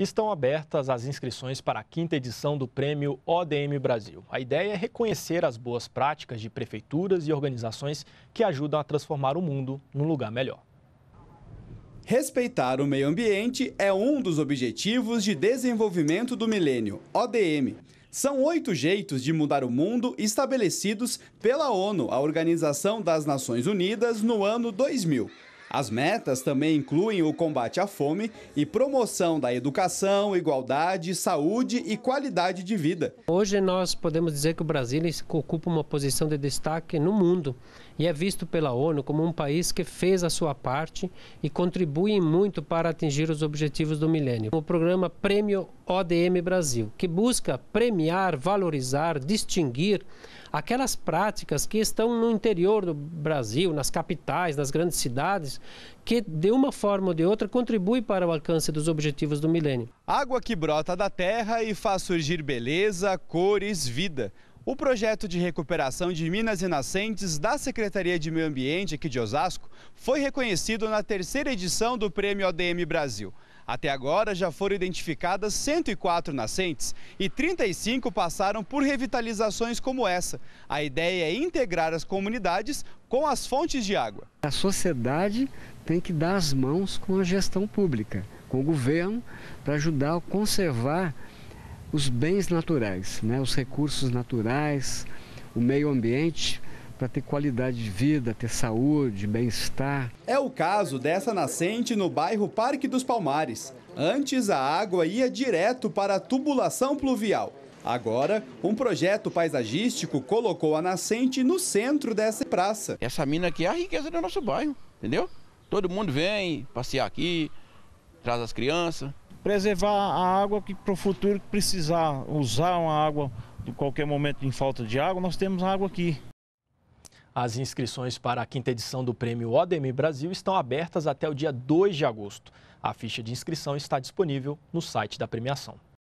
Estão abertas as inscrições para a quinta edição do Prêmio ODM Brasil. A ideia é reconhecer as boas práticas de prefeituras e organizações que ajudam a transformar o mundo num lugar melhor. Respeitar o meio ambiente é um dos objetivos de desenvolvimento do milênio, ODM. São oito jeitos de mudar o mundo estabelecidos pela ONU, a Organização das Nações Unidas, no ano 2000. As metas também incluem o combate à fome e promoção da educação, igualdade, saúde e qualidade de vida. Hoje nós podemos dizer que o Brasil ocupa uma posição de destaque no mundo e é visto pela ONU como um país que fez a sua parte e contribui muito para atingir os objetivos do milênio. O programa Prêmio ODM Brasil, que busca premiar, valorizar, distinguir aquelas práticas que estão no interior do Brasil, nas capitais, nas grandes cidades, que de uma forma ou de outra contribui para o alcance dos objetivos do milênio. Água que brota da terra e faz surgir beleza, cores, vida. O projeto de recuperação de minas Nascentes da Secretaria de Meio Ambiente aqui de Osasco foi reconhecido na terceira edição do Prêmio ADM Brasil. Até agora já foram identificadas 104 nascentes e 35 passaram por revitalizações como essa. A ideia é integrar as comunidades com as fontes de água. A sociedade tem que dar as mãos com a gestão pública, com o governo, para ajudar a conservar os bens naturais, né? os recursos naturais, o meio ambiente para ter qualidade de vida, ter saúde, bem-estar. É o caso dessa nascente no bairro Parque dos Palmares. Antes, a água ia direto para a tubulação pluvial. Agora, um projeto paisagístico colocou a nascente no centro dessa praça. Essa mina aqui é a riqueza do nosso bairro, entendeu? Todo mundo vem passear aqui, traz as crianças. Preservar a água que para o futuro precisar usar uma água, em qualquer momento em falta de água, nós temos água aqui. As inscrições para a quinta edição do prêmio ODM Brasil estão abertas até o dia 2 de agosto. A ficha de inscrição está disponível no site da premiação.